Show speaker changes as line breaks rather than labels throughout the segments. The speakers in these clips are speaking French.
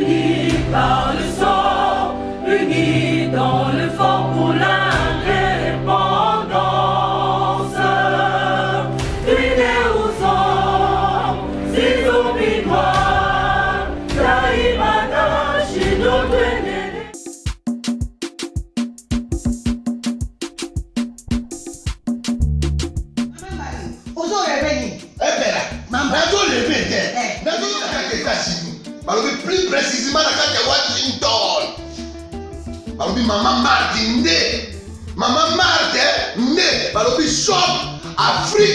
You.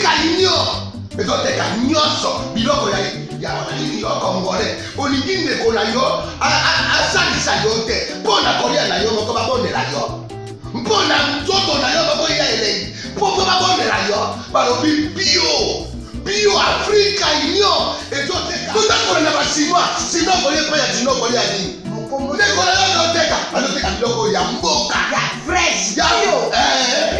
teka nyonso ezoteka nyonso biloko ya malili yo congolais olingi ndeko na yo asalisa yo te mpo na kolia na yo moko babondela yo mpo na nzoto na yo bakoya elei mpo mpo babondela yo balobi bio bio afrika union ezoteka totakola na basinois sino kolia mpe ya sino kolia nini ndeko na yo azoteka azoteka biloko ya mboka ya fresh ya eh.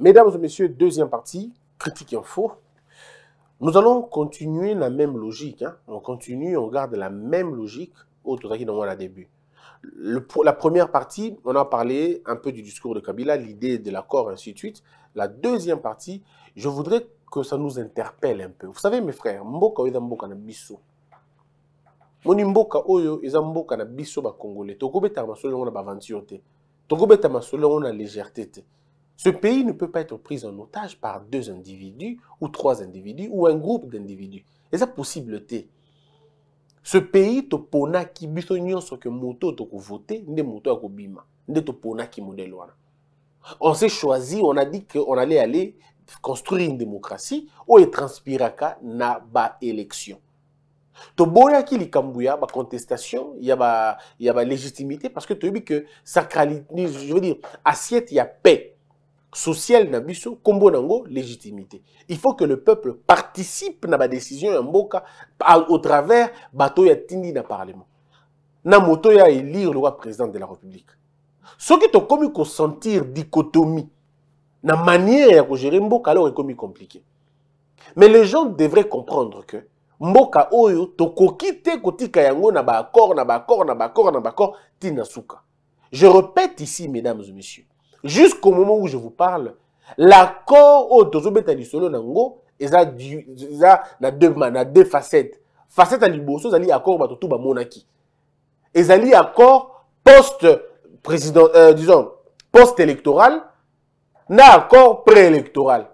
Mesdames et messieurs, deuxième partie, critique info. Nous allons continuer la même logique. Hein. On continue, on garde la même logique au qui dans la début la première partie, on a parlé un peu du discours de Kabila, l'idée de l'accord, ainsi de suite. La deuxième partie, je voudrais que ça nous interpelle un peu. Vous savez, mes frères, Mboka na Mboka oyo na Congolais. légèreté Ce pays ne peut pas être pris en otage par deux individus ou trois individus ou un groupe d'individus. Et ça possible ce pays ki biso nyonso ke moto ko voter, nde moto oyo akobima nde ki modele wana on s'est choisi on a dit qu'on allait aller construire une démocratie oyo transpiraka na élection. baélection toboyaki likambo ya bacontestation ya balégitimité ba parce que toyebi que sacralité je veux dire assiette ya paix social na biso nango légitimité il faut que le peuple participe na ba décision ya mboka au travers bato ya tindi na parlement na moto ya élire le roi président de la république qui soki tokomi consentir dichotomie na manière ya gérer mboka alors commis compliqué mais les gens devraient comprendre que mboka oyo tokoki te kotika yango na accord na accord na accord na accord tina suka je répète ici mesdames et messieurs Jusqu'au moment où je vous parle, l'accord au tozobeta lisolo nango, il na deux na deux facettes. Facette à liboso, zali accord tout ba monaki. Ezali accord post président euh, disons post électoral na accord préélectoral.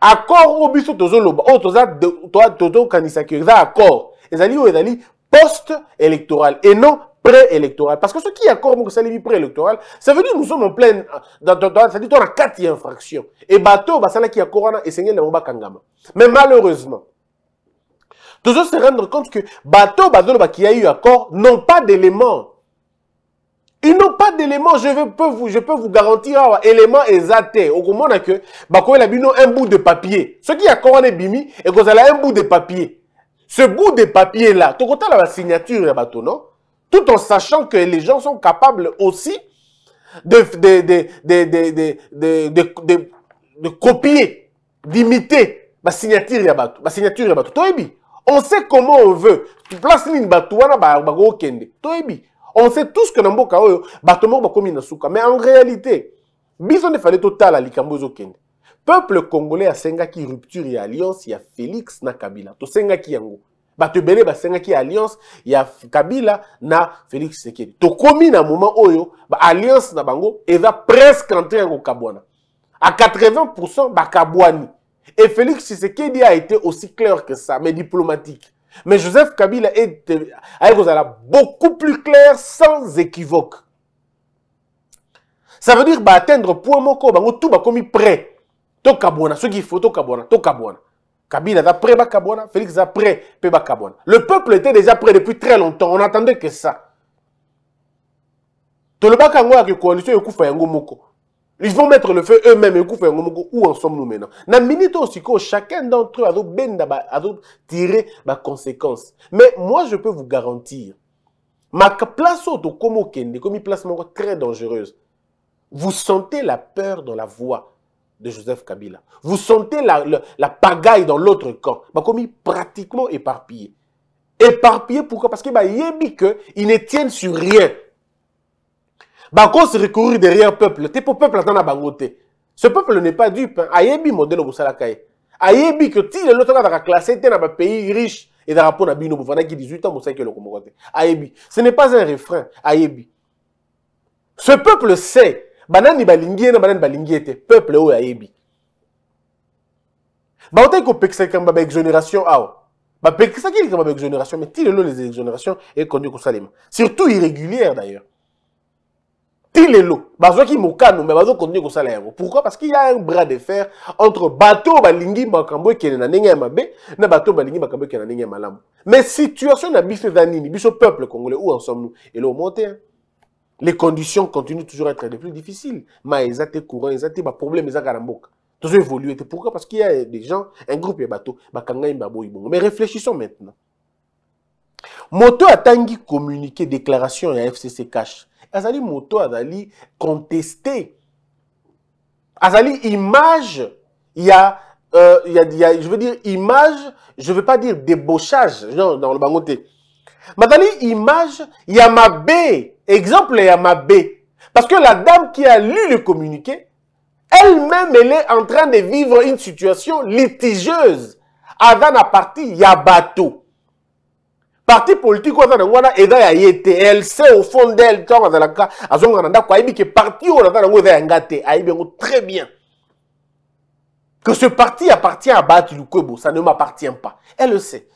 Accord au biso tozoloba, o toza to kanisa ki accord. Ezali post électoral et non préélectorale. Parce que ce qui est accorde pré préélectoral, ça veut dire que nous sommes en pleine. Dans, dans, dire qu'on a quatre infractions. Et bateau, c'est un qui et c'est un Kangama. Mais malheureusement, toujours se rendre compte que bateau, bateau, qui a eu accord, n'ont pas d'éléments. Ils n'ont pas d'éléments, je, peux vous, je peux vous garantir, un hein, élément exacts. Au moment que, bah, il a un bout de papier, ce qui coran est bimi, et qu'on a un bout de papier. Ce bout de papier-là, tu as la signature, bateau, non? tout en sachant que les gens sont capables aussi de, de, de, de de de de copier, d'imiter ma signature yabato, ma signature yabato. Toebi, on sait comment on veut. places ni bato on ba bago kende. on sait tous que nambo kaoyo bato moko bakomi na suka, mais en réalité, bison ne fallait total à likambo kende. Peuple congolais a senga qui rupture et alliance, il y a Félix na Kabila. To senga qui yango bato y sengaki alliance ya kabila na félix sekedi komi na moment oyo Alliance na bango eza presque en au Kabouana. à 80% Kabwani. et félix tshisekedi a été aussi clair que ça mais diplomatique mais joseph kabila est été beaucoup plus clair sans équivoque ça veut dire le point moko bango tout komi prêt ce faut to ifo to tokabwana Kabila est prêt Bakabona, Félix est d'après Bakabouana. Le peuple était déjà prêt depuis très longtemps. On attendait que ça. Tout le Bakango a que coalition Ekoufa Moko. Ils vont mettre le feu eux-mêmes Ekoufa Moko. Où en sommes-nous maintenant La minute aussi chacun d'entre eux a benda a tiré ma conséquences. Mais moi je peux vous garantir ma place au Tokomo Kende comme place très dangereuse. Vous sentez la peur dans la voix de Joseph Kabila. Vous sentez la, la, pagaille dans l'autre camp. Bakomi pratiquement éparpillé. Éparpillé pourquoi Parce que bah, yébi que ils ne tiennent sur rien. Bako se recourir derrière peuple. T'es pour peuple attend à bangoté. Ce peuple n'est pas dupe. Hein. Ayebi modèle au Salakaye. Ayebi que le l'autre camp va classer dans un pays riche et dans rapport pays Bino Bouvana qui 18 ans, Moussa qui le Ayebi. Ce n'est pas un refrain. Ayebi. Ce peuple sait banani balingi na banani balingi te peuple oyo ayebi bautaki kopekisa likambo ba exonération awa bapekisaki likambo ba exonération mais ti lelo les exonérations ko salim surtout irrégulière d'ailleurs ti lelo bazwaki mais me bazokondie ko salim pourquoi parce qu'il y a un bras de fer entre bateau balingi makambo ki na ndenge ya mabe na bato balingi makambo ki na ndenge ya malamu mais situation na biso danini biso peuple congolais où en sommes nous eloo mo te les conditions continuent toujours à être les plus difficiles. Mais bah, ils ont été courants, ils ont problème, problèmes, ils ont Toujours évoluer. Pourquoi Parce qu'il y a des gens, un groupe est bateau, bah, bah, mais réfléchissons maintenant. Moto a tangi communiqué déclaration à FCC Cash. Azali Moto Azali contesté. Azali image, il y a, euh, y a, je veux dire image, je veux pas dire débauchage, non, dans le bangoté. Madali image, il y a ma baie. Exemple B, Parce que la dame qui a lu le communiqué, elle-même, elle est en train de vivre une situation litigieuse avant la partie Yabato. Parti politique, on a et dans ya elle sait au fond d'elle, quand on a la que parti on a dit, très bien. Que ce parti appartient à Kobo, ça ne m'appartient pas. Elle le sait.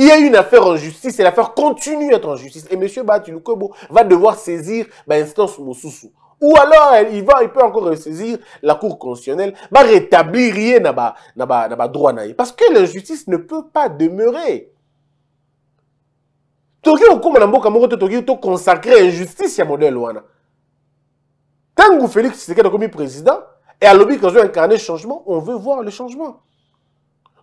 Il y a une affaire en justice et l'affaire continue d'être en justice. Et M. Batulukobo va devoir saisir l'instance bah, Mosusu. Ou alors, il, va, il peut encore saisir la Cour constitutionnelle, va rétablir rien dans droit. Parce que l'injustice ne peut pas demeurer. toki okóma na mboka moko te toki consacré injustice ya modele wana ntango félix tshisekedi comme président à alobi incarne incarner changement on veut voir le changement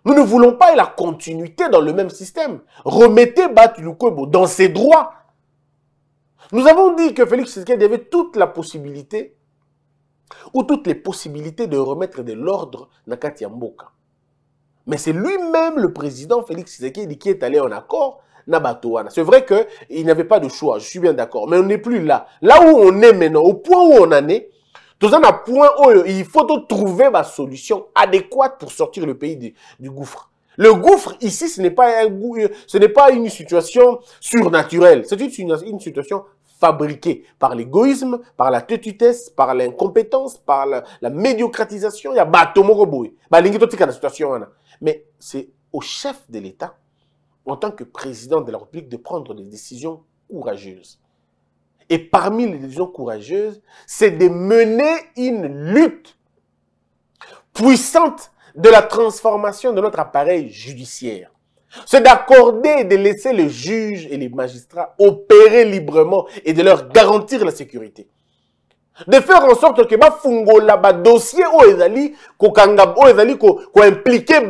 nous ne voulons pas la continuité dans le même système. Remettez Batulukwebo dans ses droits. Nous avons dit que Félix Tshisekedi avait toute la possibilité ou toutes les possibilités de remettre de l'ordre Katia Mboka. Mais c'est lui-même le président Félix Tshisekedi qui est allé en accord Nabatoana. C'est vrai qu'il n'avait pas de choix, je suis bien d'accord, mais on n'est plus là. Là où on est maintenant, au point où on en est, point il faut trouver la solution adéquate pour sortir le pays du, gouffre le gouffre ici ce n'est pas, un, ce n'est pas une situation surnaturelle c'est une, situation fabriquée par l'égoïsme par la têtutesse par l'incompétence par la, médiocratisation bah, situation hein, mais c'est au chef de l'état en tant que président de la république de prendre des décisions courageuses et parmi les gens courageuses, c'est de mener une lutte puissante de la transformation de notre appareil judiciaire. C'est d'accorder et de laisser les juges et les magistrats opérer librement et de leur garantir la sécurité. De faire en sorte que le dossier au ezali au ezali ko impliquer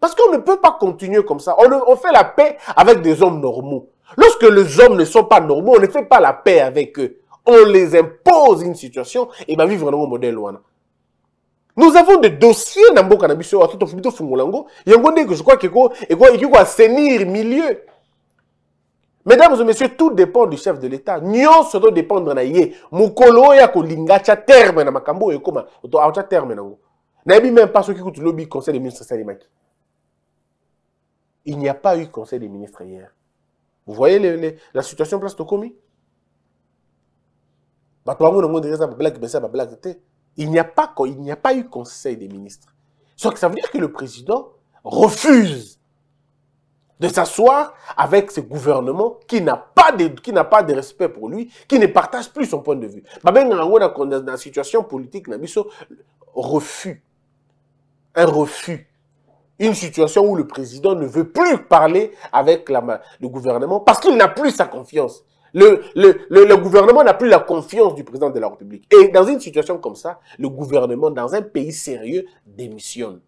parce qu'on ne peut pas continuer comme ça. on fait la paix avec des hommes normaux. Lorsque les hommes ne sont pas normaux, on ne fait pas la paix avec eux. On les impose une situation et va vivre dans le modèle wana. Nous avons des dossiers dans le cannabis, tout au Fungolango. Il y a un que je crois qu'il y a assainir milieu. Mesdames et messieurs, tout dépend du chef de l'État. Nous, se doit dépendre na ye. Mukolo ya ko linga cha terme na makambo et koma. Oto acha ah, terme na ngo. N'abi même pas ceux qui le lobby conseil des ministres Salimaki. Il n'y a pas eu conseil des ministres hier. Vous voyez la situation place Tokomi Il n'y a pas il n'y a pas eu conseil des ministres. que ça veut dire que le président refuse de s'asseoir avec ce gouvernement qui n'a pas de pas de respect pour lui, qui ne partage plus son point de vue. dans la situation politique, refus, un refus une situation où le président ne veut plus parler avec le gouvernement parce qu'il n'a plus sa confiance. Le, le, gouvernement n'a plus la confiance du président de la République. Et dans une situation comme ça, le gouvernement, dans un pays sérieux, démissionne.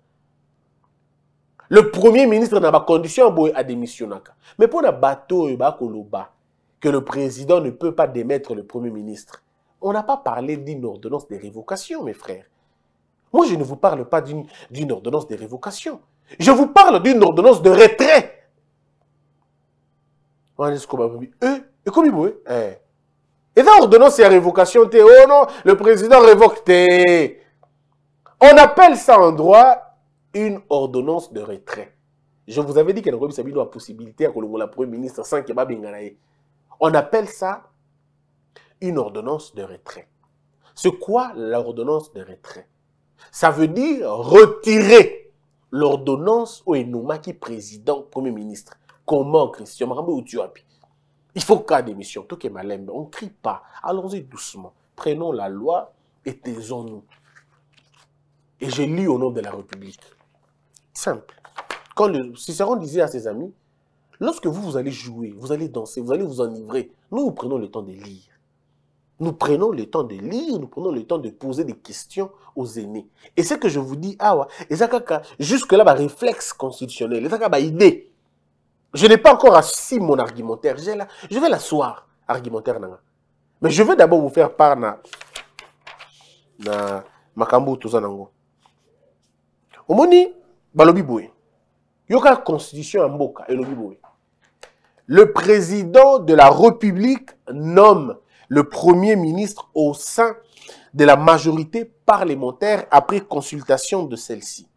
Le premier ministre n'a pas condition à démissionner. Mais pour la bateau que le président ne peut pas démettre le premier ministre, on n'a pas parlé d'une ordonnance de révocation, mes frères. Moi, je ne vous parle pas d'une ordonnance de révocation. Je vous parle d'une ordonnance de retrait. et eh. Et révocation. Oh non, le président révoque. On appelle ça en droit une ordonnance de retrait. Je vous avais dit qu'il y a une possibilité à le Premier ministre sans qu'il On appelle ça une ordonnance de retrait. C'est quoi l'ordonnance de retrait Ça veut dire retirer l'ordonnance au qui président, premier ministre, comment Christian Marambe Il faut qu'à démission, tout on ne crie pas, allons-y doucement, prenons la loi et taisons-nous. Et je lis au nom de la République. Simple. Quand Cicéron disait à ses amis, lorsque vous, vous allez jouer, vous allez danser, vous allez vous enivrer, nous, nous prenons le temps de lire nous prenons le temps de lire, nous prenons le temps de poser des questions aux aînés. Et ce que je vous dis, ah et jusque-là, réflexe constitutionnel, idée. Je n'ai pas encore assis mon argumentaire, j'ai là, je vais l'asseoir, argumentaire, Mais je veux d'abord vous faire part na, na, makambo, tout balobi a Yoka constitution Le président de la République nomme le Premier ministre au sein de la majorité parlementaire après consultation de celle-ci.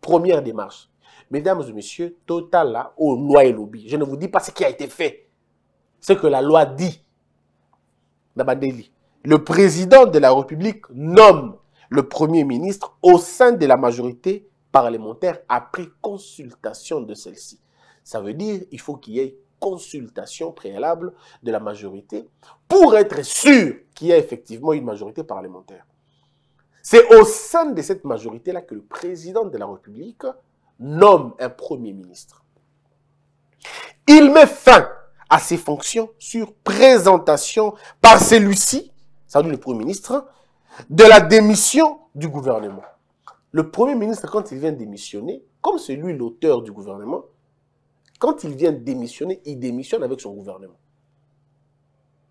Première démarche. Mesdames et messieurs, total là, au loi et lobby. Je ne vous dis pas ce qui a été fait. Ce que la loi dit. Le président de la République nomme le Premier ministre au sein de la majorité parlementaire après consultation de celle-ci. Ça veut dire qu'il faut qu'il y ait consultation préalable de la majorité pour être sûr qu'il y a effectivement une majorité parlementaire. C'est au sein de cette majorité-là que le président de la République nomme un Premier ministre. Il met fin à ses fonctions sur présentation par celui-ci, c'est-à-dire le Premier ministre, de la démission du gouvernement. Le Premier ministre, quand il vient démissionner, comme c'est lui l'auteur du gouvernement, quand il vient démissionner, il démissionne avec son gouvernement.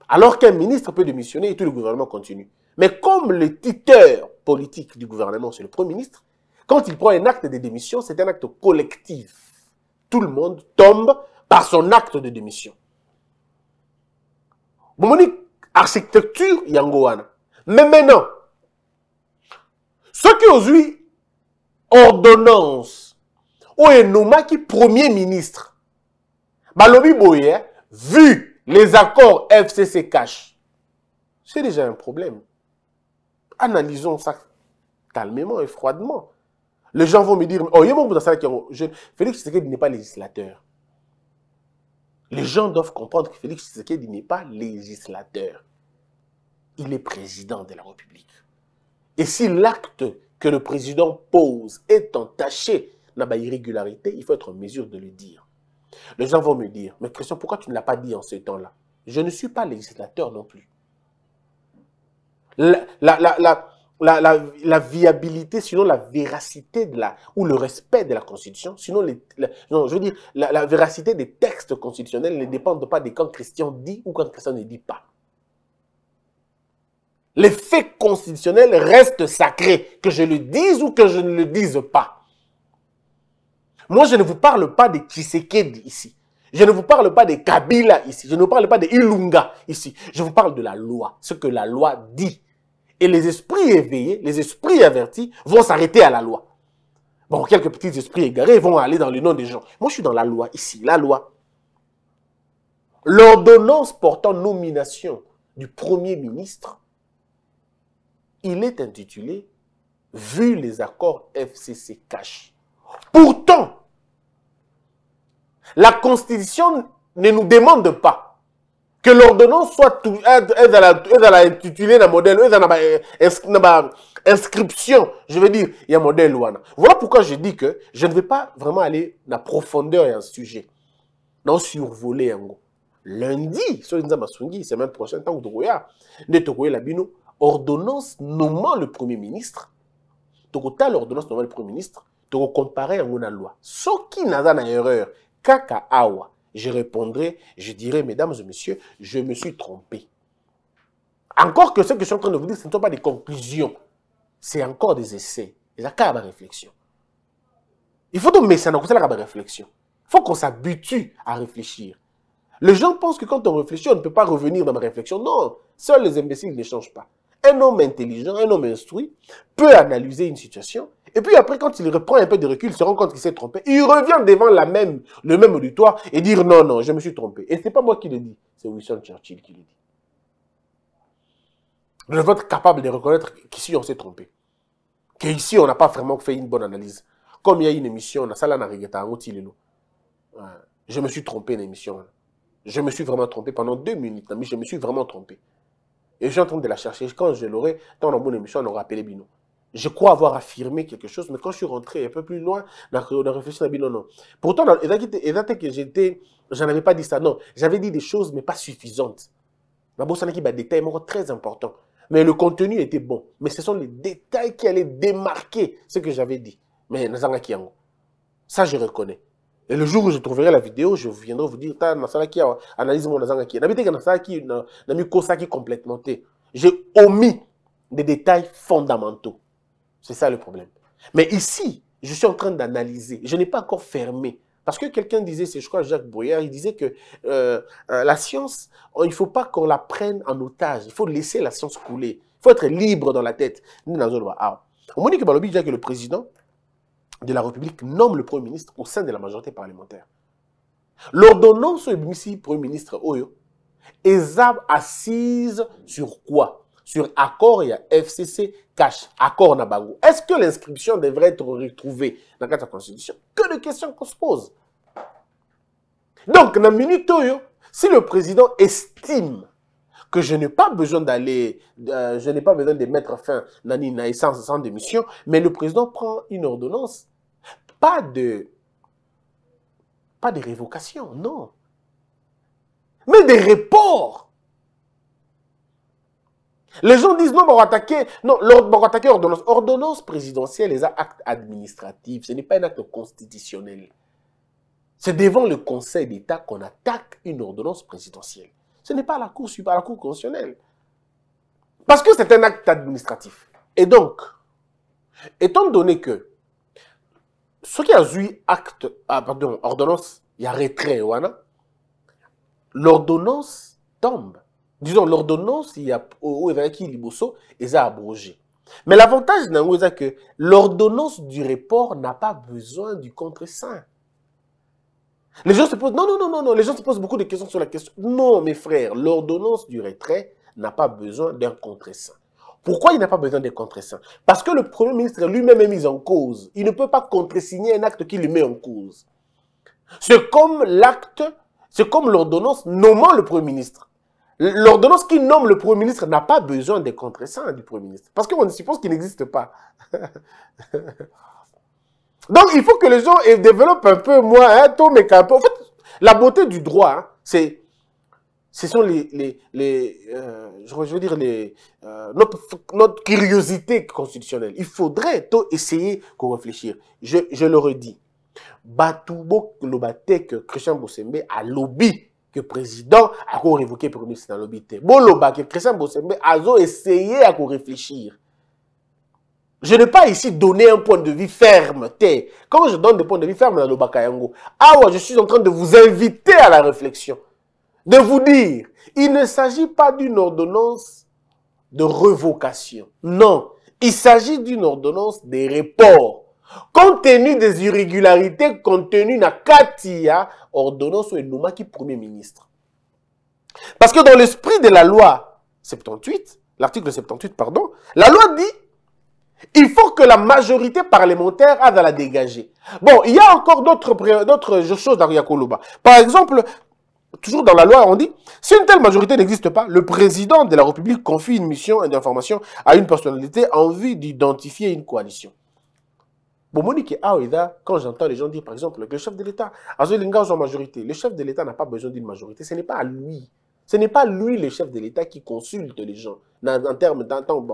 Alors qu'un ministre peut démissionner et tout le gouvernement continue. Mais comme le tuteur politique du gouvernement, c'est le Premier ministre, quand il prend un acte de démission, c'est un acte collectif. Tout le monde tombe par son acte de démission. Monique, architecture Yangoana. Mais maintenant, ce qui ont eu ordonnance, ou qui premier ministre, Balobi vu les accords FCC cash, c'est déjà un problème. Analysons ça calmement et froidement. Les gens vont me dire, oh, Félix Tshisekedi n'est pas législateur. Les gens doivent comprendre que Félix Tshisekedi n'est pas législateur. Il est président de la République. Et si l'acte que le président pose est entaché d'une irrégularité, il faut être en mesure de le dire. Les gens vont me dire, mais Christian, pourquoi tu ne l'as pas dit en ce temps-là Je ne suis pas législateur non plus. La, viabilité, sinon la véracité de la, ou le respect de la Constitution, sinon je veux dire, la, véracité des textes constitutionnels ne dépendent pas de quand Christian dit ou quand Christian ne dit pas. Les faits constitutionnels restent sacrés, que je le dise ou que je ne le dise pas. Moi, je ne vous parle pas de Tshisekedi ici. Je ne vous parle pas de Kabila ici. Je ne vous parle pas de Ilunga ici. Je vous parle de la loi, ce que la loi dit. Et les esprits éveillés, les esprits avertis vont s'arrêter à la loi. Bon, quelques petits esprits égarés vont aller dans le nom des gens. Moi, je suis dans la loi ici, la loi. L'ordonnance portant nomination du Premier ministre, il est intitulé « Vu les accords FCC cash ». Pourtant, la Constitution ne nous demande pas que l'ordonnance soit intitulée dans le modèle, dans la inscription, je veux dire, il y a un modèle. Voilà pourquoi je dis que je ne vais pas vraiment aller dans la profondeur d'un sujet. Non, survoler un gros. Lundi, sur les semaine prochaine, tant que Labino, ordonnance nommant le Premier ministre. Donc, l'ordonnance nommant le Premier ministre, donc comparer à la loi. Ce qui n'a pas d'erreur, kaka awa, je répondrai, je dirai, mesdames et messieurs, je me suis trompé. Encore que ce que je suis en train de vous dire, ce ne sont pas des conclusions, c'est encore des essais, des accords de réflexion. Il faut donc ça la réflexion. Il faut qu'on s'habitue à réfléchir. Les gens pensent que quand on réfléchit, on ne peut pas revenir dans ma réflexion. Non, seuls les imbéciles ne changent pas. Un homme intelligent, un homme instruit peut analyser une situation et puis après, quand il reprend un peu de recul, il se rend compte qu'il s'est trompé. Il revient devant le même auditoire et dire non, non, je me suis trompé. Et ce n'est pas moi qui le dis, c'est Winston Churchill qui le dit. Nous devons être capable de reconnaître qu'ici on s'est trompé. Qu'ici on n'a pas vraiment fait une bonne analyse. Comme il y a une émission, la salle Je me suis trompé une émission. Je me suis vraiment trompé pendant deux minutes. Je me suis vraiment trompé. Et je suis en train de la chercher. Quand je l'aurai, dans bonne émission, on aura appelé Bino je crois avoir affirmé quelque chose, mais quand je suis rentré un peu plus loin, on a réfléchi, on a dit non, non. Pourtant, que j'étais, pas dit ça, non. J'avais dit des choses, mais pas suffisantes. La bourse qui très importants. Mais le contenu était bon. Mais ce sont les détails qui allaient démarquer ce que j'avais dit. Mais Ça, je reconnais. Et le jour où je trouverai la vidéo, je viendrai vous dire, analyse mon Nazanga N'habitez que qui complètement. J'ai omis des détails fondamentaux. C'est ça le problème. Mais ici, je suis en train d'analyser. Je n'ai pas encore fermé. Parce que quelqu'un disait, c'est je crois Jacques Boyer, il disait que euh, euh, la science, oh, il ne faut pas qu'on la prenne en otage. Il faut laisser la science couler. Il faut être libre dans la tête. On dit que le président de la République nomme le Premier ministre au sein de la majorité parlementaire. L'ordonnance du Premier ministre Oyo est assise sur quoi sur accord à FCC cash accord Nabago. Est-ce que l'inscription devrait être retrouvée dans la constitution Que de questions qu'on se pose. Donc, dans minute si le président estime que je n'ai pas besoin d'aller, euh, je n'ai pas besoin de mettre fin à une sans démission, mais le président prend une ordonnance. Pas de, pas de révocation, non. Mais des reports les gens disent non, on va attaquer. Non, on va attaquer ordonnance. Ordonnance présidentielle, un acte administratif, ce n'est pas un acte constitutionnel. C'est devant le Conseil d'État qu'on attaque une ordonnance présidentielle. Ce n'est pas la Cour à la Cour constitutionnelle. Parce que c'est un acte administratif. Et donc, étant donné que ce qui a eu acte, ah, pardon, ordonnance, il y a retrait, l'ordonnance tombe disons l'ordonnance il y a au ezalaki liboso a abrogé. mais l'avantage d'un c'est que l'ordonnance du report n'a pas besoin du contreseing les gens se posent non non non non les gens se posent beaucoup de questions sur la question non mes frères l'ordonnance du retrait n'a pas besoin d'un contre-saint. pourquoi il n'a pas besoin d'un contre-saint? parce que le premier ministre lui-même est mis en cause il ne peut pas contresigner un acte qui le met en cause c'est comme l'acte c'est comme l'ordonnance nommant le premier ministre L'ordonnance qui nomme le Premier ministre n'a pas besoin des contresens du Premier ministre. Parce qu'on suppose qu'il n'existe pas. Donc, il faut que les gens développent un peu moins, hein, mais' En fait, la beauté du droit, hein, c'est... Ce sont les... les, euh, je veux dire, les, euh, notre, notre, curiosité constitutionnelle. Il faudrait tôt essayer qu'on réfléchisse. Je, je le redis. Batoubo Lobatek, Christian Bossembe, a lobby que président a révoqué premier ministre dans l'obité. Bon, que Christian Bossembe a essayé à réfléchir. Je n'ai pas ici donné un point de vue ferme, T. Quand je donne des points de vue ferme dans le ah ouais, je suis en train de vous inviter à la réflexion. De vous dire, il ne s'agit pas d'une ordonnance de revocation. Non, il s'agit d'une ordonnance de report. Compte tenu des irrégularités contenues la Katia, ordonnance qui qui premier ministre. Parce que dans l'esprit de la loi 78, l'article 78, pardon, la loi dit il faut que la majorité parlementaire aille à la dégager. Bon, il y a encore d'autres choses dans Par exemple, toujours dans la loi, on dit si une telle majorité n'existe pas, le président de la République confie une mission d'information à une personnalité en vue d'identifier une coalition. Monique quand j'entends les gens dire, par exemple, que le chef de l'État, en majorité, le chef de l'État n'a pas besoin d'une majorité, ce n'est pas à lui. Ce n'est pas lui, le chef de l'État, qui consulte les gens en termes d'entente,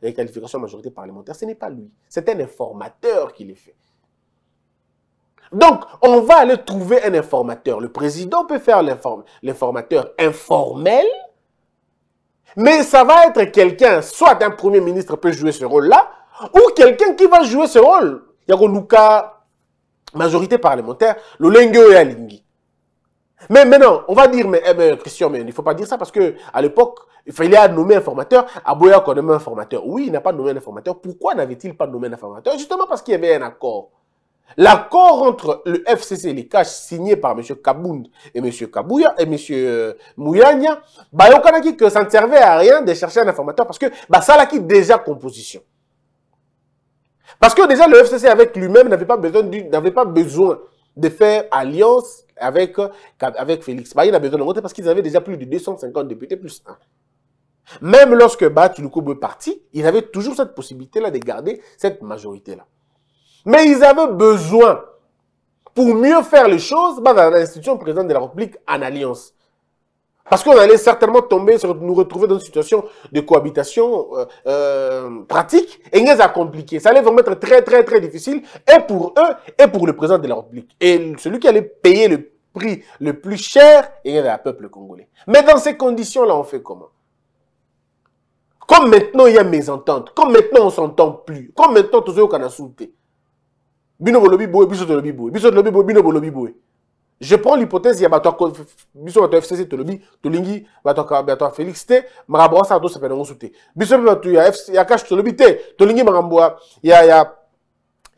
les qualifications majorité parlementaire. Ce n'est pas lui. C'est un informateur qui les fait. Donc, on va aller trouver un informateur. Le président peut faire l'informateur informel, mais ça va être quelqu'un, soit un premier ministre peut jouer ce rôle-là, ou quelqu'un qui va jouer ce rôle. Il y a Luka, majorité parlementaire, le Lengo et Lingi. Mais maintenant, on va dire, mais, eh ben, Christian, mais il ne faut pas dire ça parce que à l'époque, il fallait nommer un formateur. Aboya qu'on nommé un formateur. Oui, il n'a pas nommé un formateur. Pourquoi n'avait-il pas nommé un formateur Justement parce qu'il y avait un accord. L'accord entre le FCC et les cash signé par M. Kabound et M. Kabouya et M. Mouyania, bah, il y a que ça ne servait à rien de chercher un informateur parce que bah, ça a qui déjà composition. Parce que déjà, le FCC avec lui-même n'avait pas, besoin pas besoin de faire alliance avec, avec Félix Bah, il a besoin de voter parce qu'ils avaient déjà plus de 250 députés plus 1. Même lorsque bah, est parti, ils avaient toujours cette possibilité-là de garder cette majorité-là. Mais ils avaient besoin, pour mieux faire les choses, bah, dans l'institution présidente de la République en alliance. Parce qu'on allait certainement tomber, sur, nous retrouver dans une situation de cohabitation euh, euh, pratique, et ça compliqué. Ça allait vraiment être très, très, très difficile, et pour eux, et pour le président de la République. Et celui qui allait payer le prix le plus cher, et le peuple congolais. Mais dans ces conditions-là, on fait comment Comme maintenant, il y a mésentente. Comme maintenant, on ne s'entend plus. Comme maintenant, tout ce qu'on a je prends l'hypothèse ya bato biso bato ya fcc tolobi tolingi bato ya félix te makambo wasala tosepela yango su te biso mpe bato ya cash tolobi te tolingi makambo ya, ya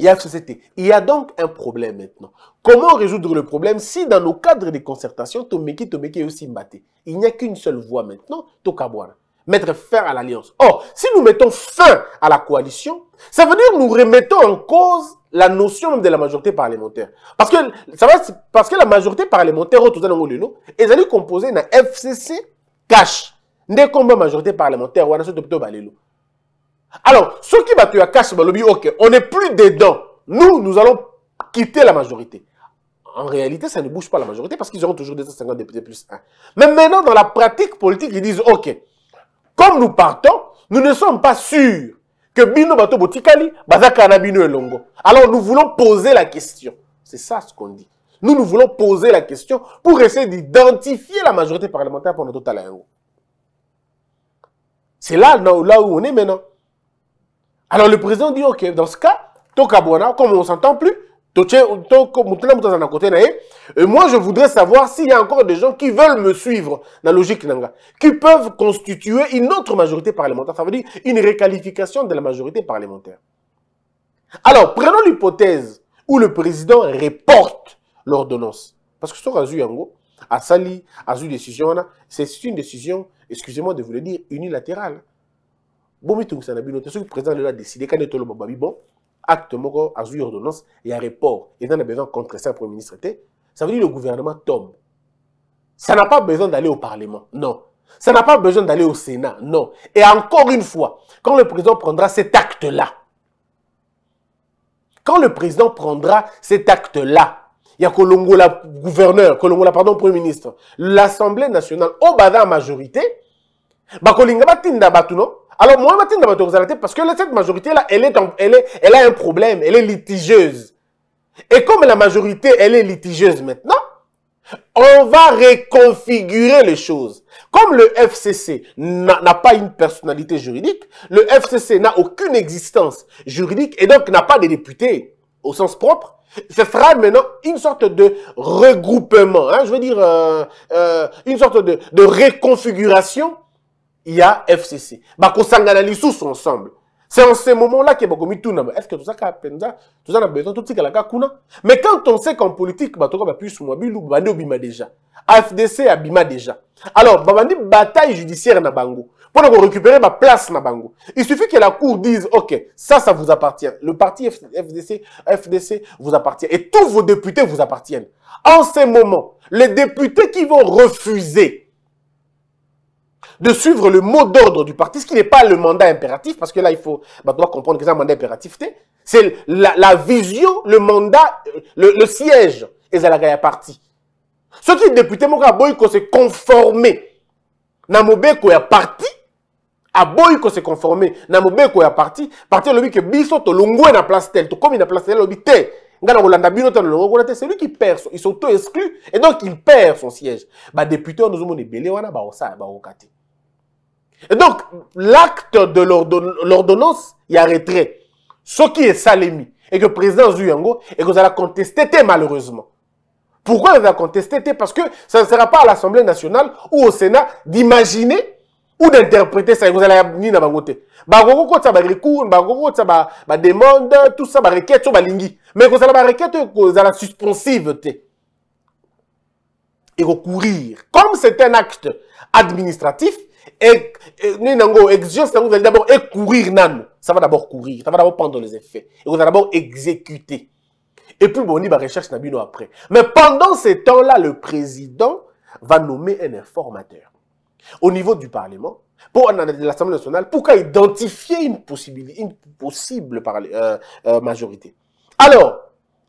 Il y a FCCT. Il y a donc un problème maintenant. Comment résoudre le problème si dans nos cadres de concertation, Tomeki, Tomeki est aussi batté Il n'y a qu'une seule voie maintenant, Tokabouana mettre fin à l'alliance. Or, si nous mettons fin à la coalition, ça veut dire que nous remettons en cause la notion même de la majorité parlementaire. Parce que, ça va, parce que la majorité parlementaire, au total, ils allaient composer FCC cash. Des combats majorité parlementaire, on Alors, ceux qui battent à cash, bah, ok, on n'est plus dedans. Nous, nous allons quitter la majorité. En réalité, ça ne bouge pas la majorité parce qu'ils auront toujours 250 députés plus 1. Mais maintenant, dans la pratique politique, ils disent, ok, comme nous partons, nous ne sommes pas sûrs que Bino Bato Botikali, Bazakanabino et Elongo. Alors nous voulons poser la question. C'est ça ce qu'on dit. Nous, nous voulons poser la question pour essayer d'identifier la majorité parlementaire pour notre total C'est là, là où on est maintenant. Alors le président dit, ok, dans ce cas, Tokabona, comme on ne s'entend plus, moi, je voudrais savoir s'il y a encore des gens qui veulent me suivre dans la logique Nanga, qui peuvent constituer une autre majorité parlementaire, ça veut dire une réqualification de la majorité parlementaire. Alors, prenons l'hypothèse où le président reporte l'ordonnance. Parce que ce Yango, à Sali, décision, c'est une décision, excusez-moi de vous le dire, unilatérale. Bon, mais tout le président l'a décidé, quand bon, acte moko azwi ordonnance un report a a besoin ça, premier ministre ça veut dire le gouvernement tombe ça n'a pas besoin d'aller au parlement non ça n'a pas besoin d'aller au sénat non et encore une fois quand le président prendra cet acte là quand le président prendra cet acte là il y a la gouverneur, la pardon premier ministre, l'Assemblée nationale au bas majorité, ba batinda batuno, alors, moi, je vais te parce que cette majorité-là, elle, est elle, elle a un problème, elle est litigeuse. Et comme la majorité, elle est litigeuse maintenant, on va reconfigurer les choses. Comme le FCC n'a pas une personnalité juridique, le FCC n'a aucune existence juridique et donc n'a pas de députés au sens propre, ce fera maintenant une sorte de regroupement, hein, je veux dire, euh, euh, une sorte de, de, il fcc a FCC. Bah, ensemble c'est en ce moment-là que bakomi tuna est-ce que tout ça tout ça? tout ça na besoin totikalaka kuna mais quand on sait qu'en politique bato kaka bapuisu mwabilu babandi obima déjà afdc bima déjà alors bataille judiciaire na bango récupérer récupérer place, place na bango il suffit que la cour dise ok ça ça vous appartient le parti fdc fdc vous appartient et tous vos députés vous appartiennent en ce moment les députés qui vont refuser de suivre le mot d'ordre du parti, ce qui n'est pas le mandat impératif, parce que là, il faut bah bah, comprendre que c'est un mandat impératif. C'est la, la, vision, le mandat, le, le siège et la parti. ceux qui député moka boyko se conformer na mobeko ya parti a ah, boyko se conformer na mobeko ya parti parti lobi que biso to longwe na place telle to comme na place telle lobi te ngana kolanda bino to longo te c'est lui qui perd ils sont tous exclus et donc ils perdent son siège bah député nous sommes belé wana ba osa ba okate et donc, l'acte de l'ordonnance, il y a retrait. Ce qui est Salemi, et que le président Zuyango, et que vous allez contester, malheureusement. Pourquoi vous allez contester Parce que ça ne sera pas à l'Assemblée nationale ou au Sénat d'imaginer ou d'interpréter ça. Vous allez à Vous bangote. Bagoko ko tsa recours, vous ba demande, tout ça ba requête tout Mais vous allez requête vous suspensive Et recourir. Comme c'est un acte administratif, que vous allez d'abord courir ça va d'abord courir ça va d'abord prendre les effets et vous allez d'abord exécuter et puis bon on y va recherche nabino après mais pendant ces temps là le président va nommer un informateur au niveau du parlement pour l'Assemblée nationale pour identifier une, une possible euh, euh, majorité. Alors,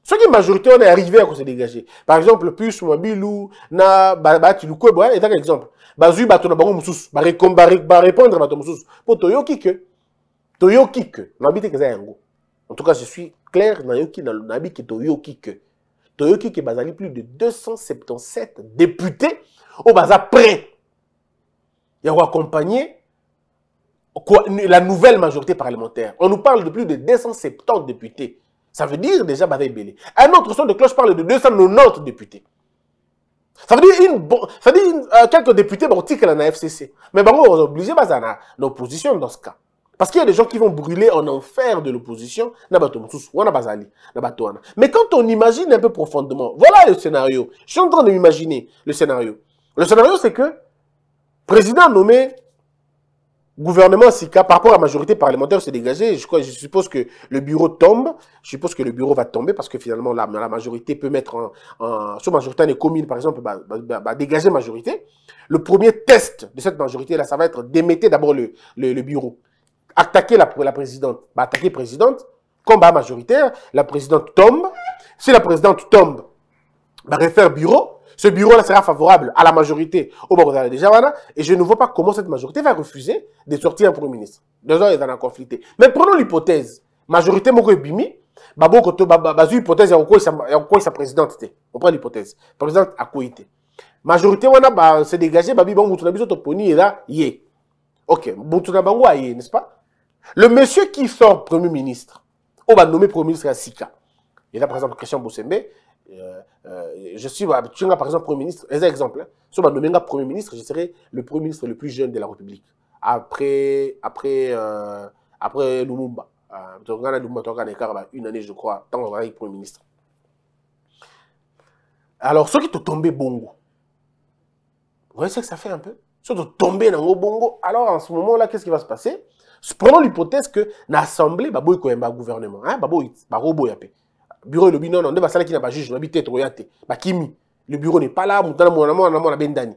soki majorité on est arrivé à se dégager par exemple puce Mobilou, na bati lukwebo Et ezaka exemple Bazu batou na bango barikom barépondre bato mosusu mpo toyoki Pour toyoki Kike, Toyo Kike, ke eza en tout cas je suis clair nayoki nayebi ke toyoki ke toyoki ke bazali plus de 277 députés au baza prêt ya koaccompagne la nouvelle majorité parlementaire on nous parle de plus de 270 députés ça veut dire déjà Bataille Un autre son de cloche parle de 290 députés. Ça veut dire, une, ça veut dire euh, quelques députés vont la FCC. Mais bon, on est obligé de l'opposition dans ce cas. Parce qu'il y a des gens qui vont brûler en enfer de l'opposition. Mais quand on imagine un peu profondément, voilà le scénario. Je suis en train de le scénario. Le scénario, c'est que président nommé gouvernement si par rapport à la majorité parlementaire, s'est dégagé. Je, suppose que le bureau tombe. Je suppose que le bureau va tomber parce que finalement, la, majorité peut mettre en, en sur majorité des communes, par exemple, bah, bah, bah, bah, dégager majorité. Le premier test de cette majorité-là, ça va être d'émettre d'abord le, bureau. Attaquer la, présidente. attaquer présidente, combat majoritaire, la présidente tombe. Si la présidente tombe, bah, refaire bureau. Ce bureau-là sera favorable à la majorité au Bagozala déjà Et je ne vois pas comment cette majorité va refuser de sortir un premier ministre. Deux ans, ils en ont conflité. Mais prenons l'hypothèse. Majorité Moko Bimi, Babo C'est hypothèse, il sa présidente. On prend l'hypothèse. Présidente à Koïté. Majorité, on a bah, se dégagé, Babi Bango, Tsunabiso Toponi, et là, yé. Ok, Il a yé, n'est-ce pas? Le monsieur qui sort premier ministre, on va nommer premier ministre à Sika. Il y a par exemple Christian Boussembe, euh, euh, je suis, bah, tu par exemple, Premier ministre, un exemple, si ma Premier ministre, je serai le Premier ministre le plus jeune de la République, après, après, euh, après Lumumba. Bah, une année, je crois, tant qu'on est Premier ministre. Alors, ceux qui te tombé bongo, vous voyez ce que ça fait un peu Ceux qui te tombé dans le bongo, alors en ce moment-là, qu'est-ce qui va se passer Prenons l'hypothèse que l'Assemblée, il y a un gouvernement, il y a un bureau non, na le bureau n'est pas là il ne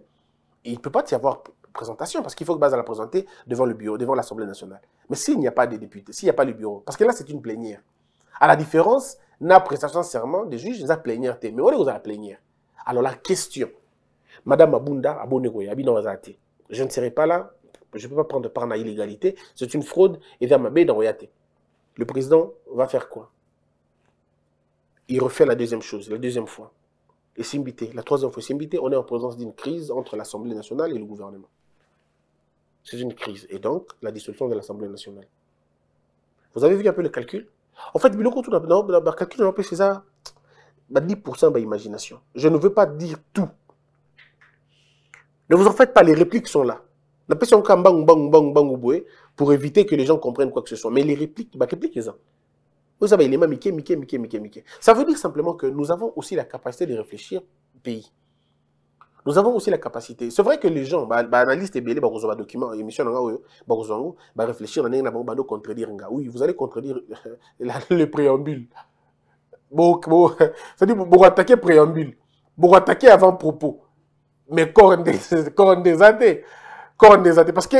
il peut pas y avoir présentation parce qu'il faut que à la présenter devant le bureau, devant l'Assemblée nationale. Mais s'il n'y a pas de députés, s'il n'y a pas le bureau, parce que là c'est une plénière. À la différence, na prestation serment des juges, la plénière mais on est à la plénière. Alors la question, Madame Abunda, je ne serai pas là, je ne peux pas prendre part à l'illégalité, c'est une fraude et d'amabé dans Le président va faire quoi il refait la deuxième chose, la deuxième fois. Et s'imbiter. la troisième fois s'imbiter. on est en présence d'une crise entre l'Assemblée nationale et le gouvernement. C'est une crise. Et donc, la dissolution de l'Assemblée nationale. Vous avez vu un peu le calcul En fait, le calcul, calcul, c'est ça, 10% bah, d'imagination. Bah, je ne veux pas dire tout. Ne vous en faites pas, les répliques sont là. Pour éviter que les gens comprennent quoi que ce soit. Mais les répliques, les bah, répliques, ont. Ça veut dire simplement que nous avons aussi la capacité de réfléchir pays. Nous avons aussi la capacité. C'est vrai que les gens, bah, bah analystes et bélés, bah, émissions, bah, bah, réfléchir, bah, contredire, oui, vous allez contredire euh, le préambule. c'est-à-dire, vous attaquer préambule, vous attaquer avant propos. Mais corne des athées, corne des athées, parce que,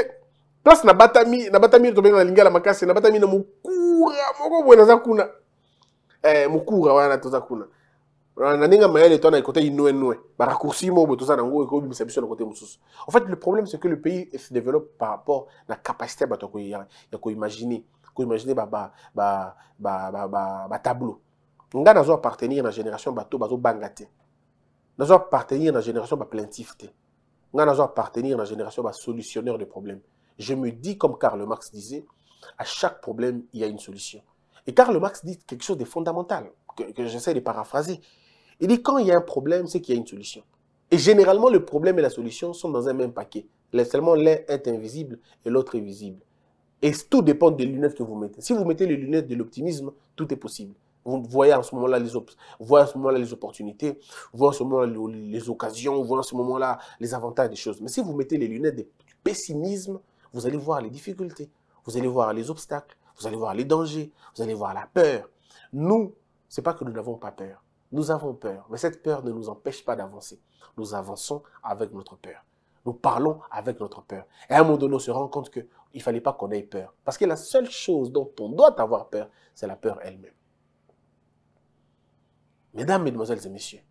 place, n'a batami, n'a batami, n'a n'a n'a batami, n'a mukura moko boye naza kuna eh, mokura wana toza kuna na ninga mayele to na ekote inwenwe baraccourci mo boye toza nango ekobimisa biso na kote mosusu en fait le problème c'est que le pays se développe par rapport na capacité ba to ko ya bato ba, ba, ba tableau nga nazo appartenir na génération ba to bato bazobanga na nazo appartenir na génération baplaintif te nga nazo appartenir na génération ba solutionneur de problème je me dis comme karl marx disait à chaque problème, il y a une solution. Et Karl Marx dit quelque chose de fondamental, que, j'essaie de paraphraser. Il dit quand il y a un problème, c'est qu'il y a une solution. Et généralement, le problème et la solution sont dans un même paquet. Seulement l'un est invisible et l'autre est visible. Et tout dépend des lunettes que vous mettez. Si vous mettez les lunettes de l'optimisme, tout est possible. Vous voyez en ce moment-là les, moment les opportunités, vous voyez en ce moment-là les, les occasions, vous voyez en ce moment-là les avantages des choses. Mais si vous mettez les lunettes du pessimisme, vous allez voir les difficultés, vous allez voir les obstacles, vous allez voir les dangers, vous allez voir la peur. Nous, c'est pas que nous n'avons pas peur. Nous avons peur, mais cette peur ne nous empêche pas d'avancer. Nous avançons avec notre peur. Nous parlons avec notre peur. Et à un moment donné, on se rend compte qu'il ne fallait pas qu'on ait peur. Parce que la seule chose dont on doit avoir peur, c'est la peur elle-même. Mesdames, Mesdemoiselles et Messieurs,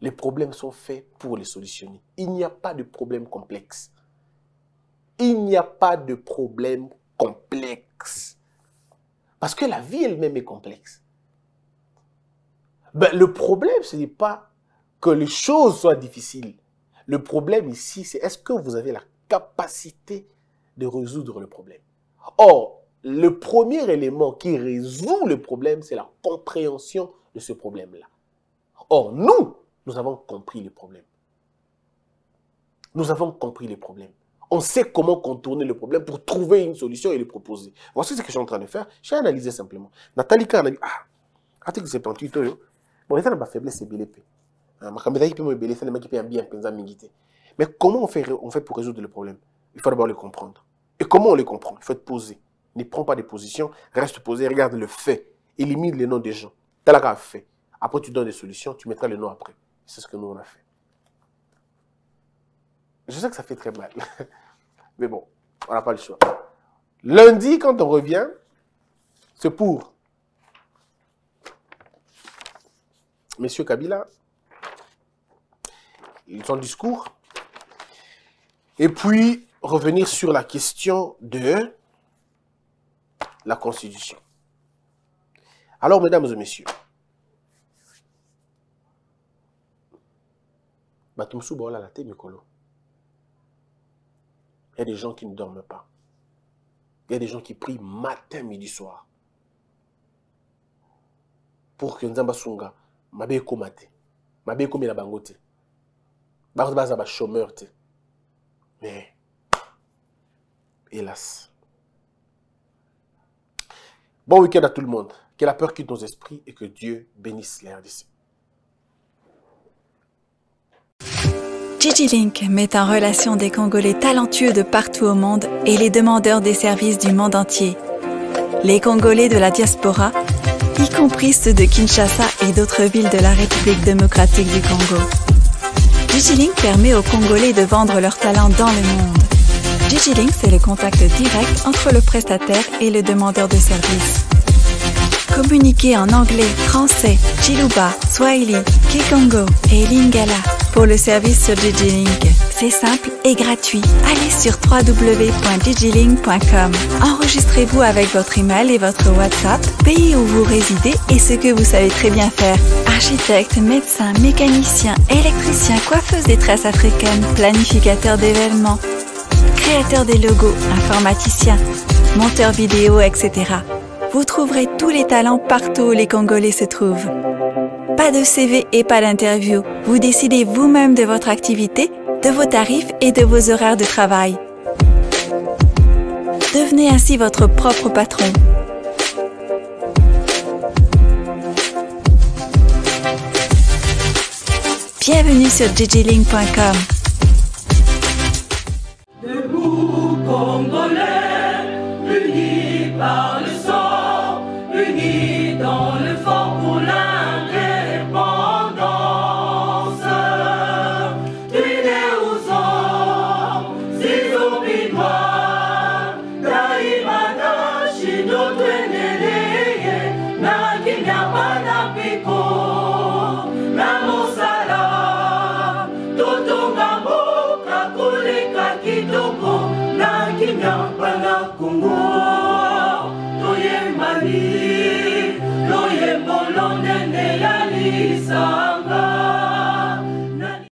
les problèmes sont faits pour les solutionner. Il n'y a pas de problème complexe il n'y a pas de problème complexe. Parce que la vie elle-même est complexe. Ben, le problème, ce n'est pas que les choses soient difficiles. Le problème ici, c'est est-ce que vous avez la capacité de résoudre le problème Or, le premier élément qui résout le problème, c'est la compréhension de ce problème-là. Or, nous, nous avons compris le problème. Nous avons compris le problème. On sait comment contourner le problème pour trouver une solution et le proposer. Voici ce que je suis en train de faire. J'ai analysé simplement. Kahn a dit, ah, article 78, bon, ça pas faiblesse, c'est BLP. Ah, Mais comment on fait, pour résoudre le problème Il faut d'abord le comprendre. Et comment on le comprend Il faut être posé. Ne prends pas de position, reste posé, regarde le fait. Élimine les noms des gens. Talaka à fait. Après, tu donnes des solutions, tu mettras les noms après. C'est ce que nous, on a fait. Je sais que ça fait très mal. Mais bon, on n'a pas le choix. Lundi, quand on revient, c'est pour Monsieur Kabila, son discours, et puis revenir sur la question de la Constitution. Alors, mesdames et messieurs, Batumsu la il y a des gens qui ne dorment pas. Il y a des gens qui prient matin, midi, soir. Pour que Nzamba Sunga, mabe komate, mabe la bangote. Bakote un chômeur Mais, hélas. Bon week-end à tout le monde. Que la peur quitte nos esprits et que Dieu bénisse les d'ici.
Gigi Link met en relation des Congolais talentueux de partout au monde et les demandeurs des services du monde entier. Les Congolais de la diaspora, y compris ceux de Kinshasa et d'autres villes de la République démocratique du Congo. Link permet aux Congolais de vendre leurs talents dans le monde. Link c'est le contact direct entre le prestataire et le demandeur de services. Communiquer en anglais, français, Chiluba, Swahili, Kikongo et Lingala pour le service sur Digilink. C'est simple et gratuit. Allez sur www.digilink.com. Enregistrez-vous avec votre email et votre WhatsApp, pays où vous résidez et ce que vous savez très bien faire. Architecte, médecin, mécanicien, électricien, coiffeuse des traces africaines, planificateur d'événements, créateur des logos, informaticien, monteur vidéo, etc vous trouverez tous les talents partout où les Congolais se trouvent. Pas de CV et pas d'interview. Vous décidez vous-même de votre activité, de vos tarifs et de vos horaires de travail. Devenez ainsi votre propre patron. Bienvenue sur jjling.com.